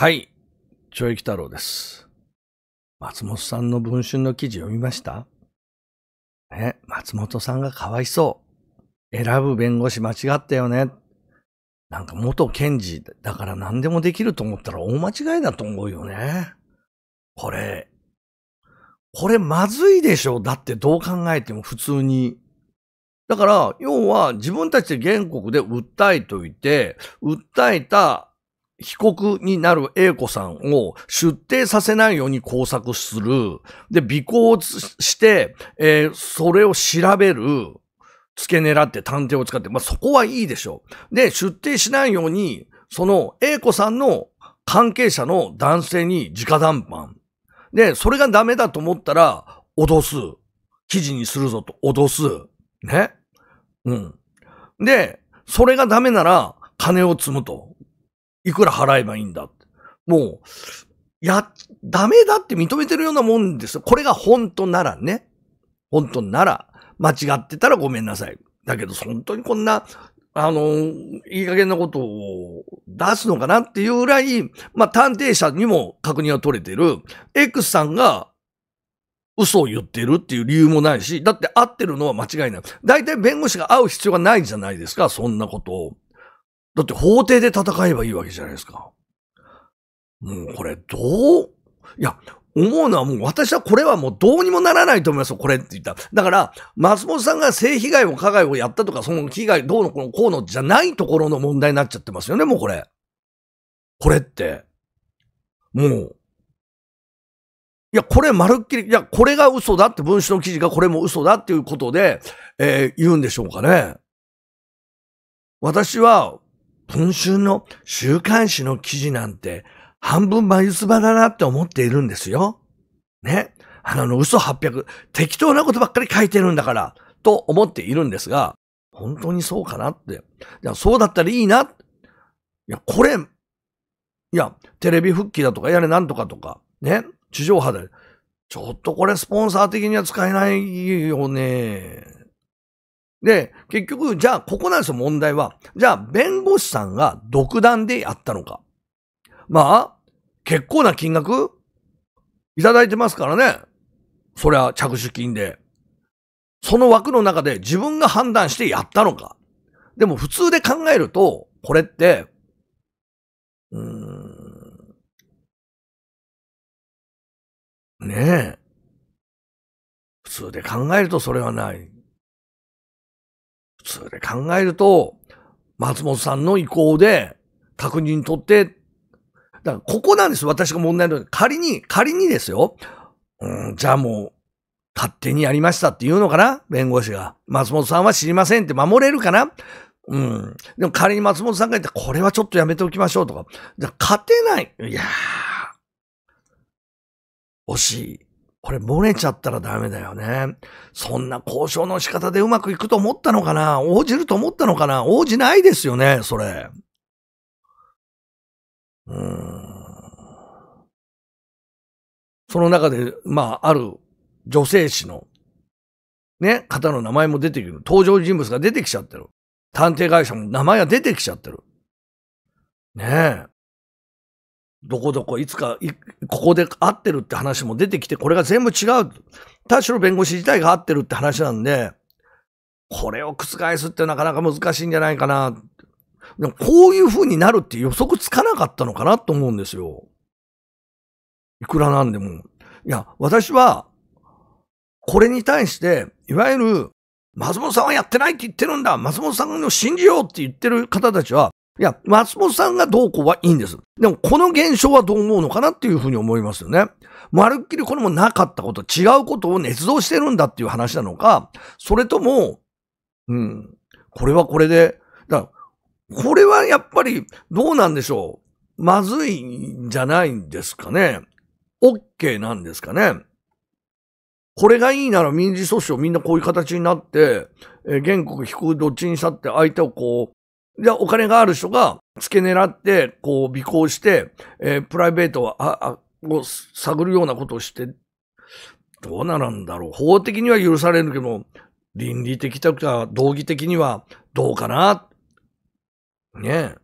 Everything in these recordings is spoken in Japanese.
はい。ちょいき太郎です。松本さんの文春の記事読みましたね、松本さんがかわいそう。選ぶ弁護士間違ったよね。なんか元検事だから何でもできると思ったら大間違いだと思うよね。これ、これまずいでしょだってどう考えても普通に。だから、要は自分たちで原告で訴えといて、訴えた被告になる A 子さんを出廷させないように工作する。で、尾行して、えー、それを調べる。付け狙って探偵を使って、まあ、そこはいいでしょう。で、出廷しないように、その A 子さんの関係者の男性に直談判。で、それがダメだと思ったら、脅す。記事にするぞと脅す。ね。うん。で、それがダメなら、金を積むと。いくら払えばいいんだって。もう、や、ダメだって認めてるようなもんですよ。これが本当ならね。本当なら、間違ってたらごめんなさい。だけど、本当にこんな、あの、いい加減なことを出すのかなっていうぐらい、まあ、探偵者にも確認は取れてる。X さんが嘘を言ってるっていう理由もないし、だって合ってるのは間違いない。大体弁護士が会う必要がないじゃないですか、そんなことを。だって法廷で戦えばいいわけじゃないですか。もうこれどういや、思うのはもう私はこれはもうどうにもならないと思いますよ、これって言った。だから、松本さんが性被害も加害をやったとか、その被害どうのこのこうのじゃないところの問題になっちゃってますよね、もうこれ。これって。もう。いや、これまるっきり、いや、これが嘘だって、文書の記事がこれも嘘だっていうことで、えー、言うんでしょうかね。私は、今週の週刊誌の記事なんて半分眉唾だなって思っているんですよ。ね。あの、嘘800、適当なことばっかり書いてるんだから、と思っているんですが、本当にそうかなって。いそうだったらいいな。いや、これ、いや、テレビ復帰だとか、やれなんとかとか、ね、地上波で、ちょっとこれスポンサー的には使えないよね。で、結局、じゃあ、ここなんですよ、問題は。じゃあ、弁護士さんが独断でやったのか。まあ、結構な金額いただいてますからね。そりゃ、着手金で。その枠の中で自分が判断してやったのか。でも、普通で考えると、これって、うーん、ねえ。普通で考えるとそれはない。それ考えると、松本さんの意向で確認取って、だからここなんです。私が問題の仮に、仮にですよ。うん、じゃあもう、勝手にやりましたって言うのかな弁護士が。松本さんは知りませんって守れるかなうん。でも仮に松本さんが言って、これはちょっとやめておきましょうとか。じゃ勝てない。いやー。惜しい。これ漏れちゃったらダメだよね。そんな交渉の仕方でうまくいくと思ったのかな応じると思ったのかな応じないですよね、それ。うん。その中で、まあ、ある女性誌の、ね、方の名前も出てくる。登場人物が出てきちゃってる。探偵会社も名前が出てきちゃってる。ねえ。どこどこ、いつかい、ここで合ってるって話も出てきて、これが全部違う。田代弁護士自体が合ってるって話なんで、これを覆すってなかなか難しいんじゃないかな。でもこういう風になるって予測つかなかったのかなと思うんですよ。いくらなんでも。いや、私は、これに対して、いわゆる、松本さんはやってないって言ってるんだ松本さんを信じようって言ってる方たちは、いや、松本さんがどうこうはいいんです。でも、この現象はどう思うのかなっていうふうに思いますよね。まるっきりこれもなかったこと、違うことを捏造してるんだっていう話なのか、それとも、うん、これはこれで、だこれはやっぱりどうなんでしょう。まずいんじゃないんですかね。OK なんですかね。これがいいなら民事訴訟みんなこういう形になって、えー、原告被告どっちにしたって相手をこう、じゃあお金がある人が付け狙って、こう、尾行して、えー、プライベートは、を探るようなことをして、どうなるんだろう。法的には許されるけど、倫理的とか道義的にはどうかな。ね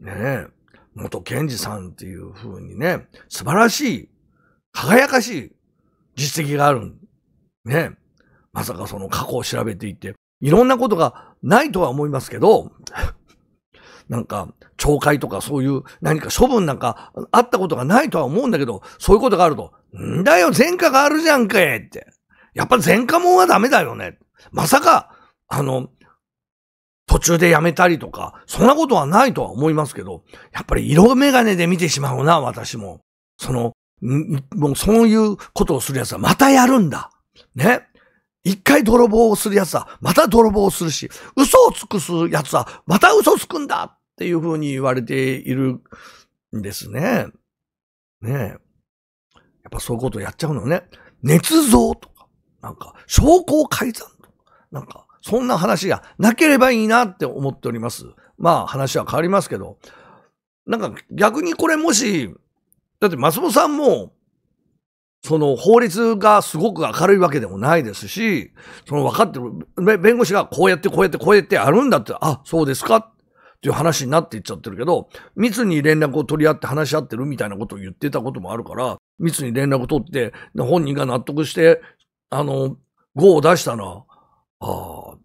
え。ねえ。元検事さんっていうふうにね、素晴らしい、輝かしい実績がある。ねえ。まさかその過去を調べていって、いろんなことがないとは思いますけど、なんか、懲戒とかそういう何か処分なんかあったことがないとは思うんだけど、そういうことがあると、んだよ、前科があるじゃんけって。やっぱ前科もんはダメだよね。まさか、あの、途中で辞めたりとか、そんなことはないとは思いますけど、やっぱり色眼鏡で見てしまうな、私も。その、もうそういうことをする奴はまたやるんだ。ね。一回泥棒をする奴は、また泥棒をするし、嘘を尽くす奴は、また嘘つくんだっていうふうに言われているんですね。ねえ。やっぱそういうことやっちゃうのね。捏造とか、なんか、証拠改ざんとか、なんか、そんな話がなければいいなって思っております。まあ話は変わりますけど。なんか逆にこれもし、だって松本さんもその法律がすごく明るいわけでもないですし、その分かってる、弁護士がこうやってこうやってこうやってあるんだって、あ、そうですかっていう話になっていっちゃってるけど、密に連絡を取り合って話し合ってるみたいなことを言ってたこともあるから、密に連絡を取って、本人が納得して、あの、語を出したな。ああ、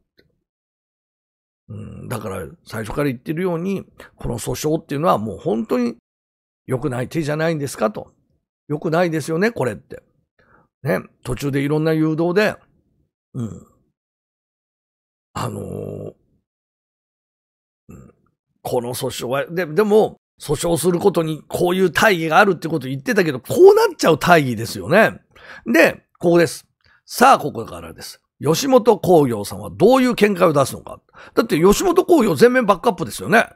うん、だから最初から言ってるように、この訴訟っていうのはもう本当に良くない手じゃないんですかと。良くないですよね、これって。ね、途中でいろんな誘導で、うん。あのー、うん、この訴訟は、で、でも、訴訟することにこういう大義があるってこと言ってたけど、こうなっちゃう大義ですよね。で、ここです。さあ、ここからです。吉本興業さんはどういう見解を出すのか。だって吉本興業全面バックアップですよね。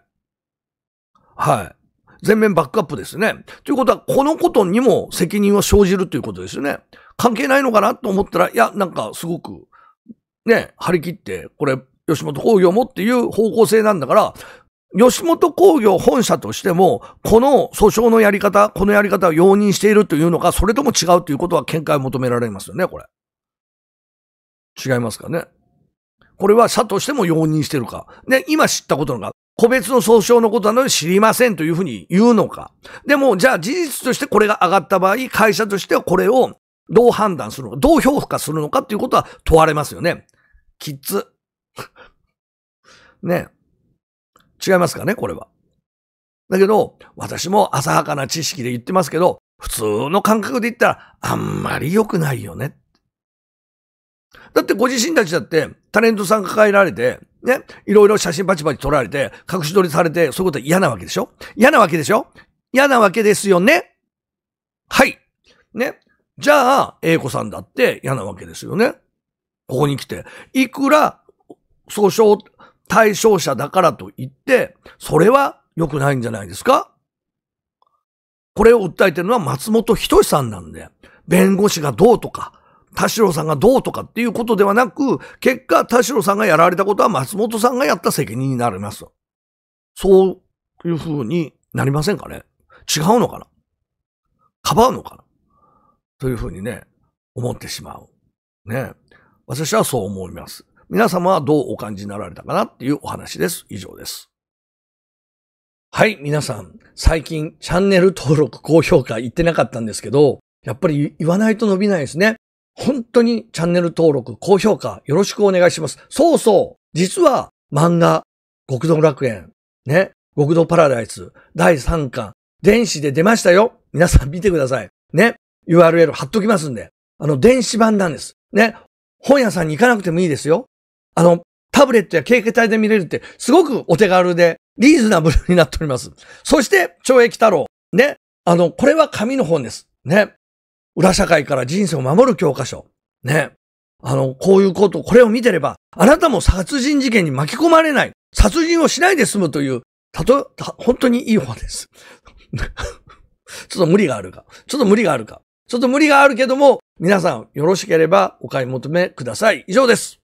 はい。全面バックアップですね。ということは、このことにも責任は生じるということですよね。関係ないのかなと思ったら、いや、なんかすごく、ね、張り切って、これ、吉本興業もっていう方向性なんだから、吉本興業本社としても、この訴訟のやり方、このやり方を容認しているというのか、それとも違うということは見解を求められますよね、これ。違いますかね。これは社としても容認してるか。ね、今知ったことのか。個別の訴訟のことなので知りませんというふうに言うのか。でも、じゃあ事実としてこれが上がった場合、会社としてはこれをどう判断するのか、どう評価するのかということは問われますよね。キッズ。ね。違いますかね、これは。だけど、私も浅はかな知識で言ってますけど、普通の感覚で言ったら、あんまり良くないよね。だってご自身たちだって、タレントさん抱えられて、ね、いろいろ写真バチバチ撮られて、隠し撮りされて、そういうこと嫌なわけでしょ嫌なわけでしょ嫌なわけですよねはい。ね。じゃあ、英子さんだって嫌なわけですよね。ここに来て。いくら、訴訟対象者だからと言って、それは良くないんじゃないですかこれを訴えてるのは松本人志さんなんで、弁護士がどうとか、田代さんがどうとかっていうことではなく、結果、田代さんがやられたことは松本さんがやった責任になります。そういう風になりませんかね違うのかなかばうのかなという風にね、思ってしまう。ね。私はそう思います。皆様はどうお感じになられたかなっていうお話です。以上です。はい、皆さん、最近チャンネル登録、高評価言ってなかったんですけど、やっぱり言わないと伸びないですね。本当にチャンネル登録、高評価よろしくお願いします。そうそう実は漫画、極道楽園、ね、極道パラダイス、第3巻、電子で出ましたよ皆さん見てください。ね、URL 貼っときますんで。あの、電子版なんです。ね、本屋さんに行かなくてもいいですよ。あの、タブレットや携帯で見れるって、すごくお手軽で、リーズナブルになっております。そして、懲役太郎。ね、あの、これは紙の本です。ね、裏社会から人生を守る教科書。ね。あの、こういうこと、これを見てれば、あなたも殺人事件に巻き込まれない。殺人をしないで済むという、たと、本当にいい方です。ちょっと無理があるか。ちょっと無理があるか。ちょっと無理があるけども、皆さんよろしければお買い求めください。以上です。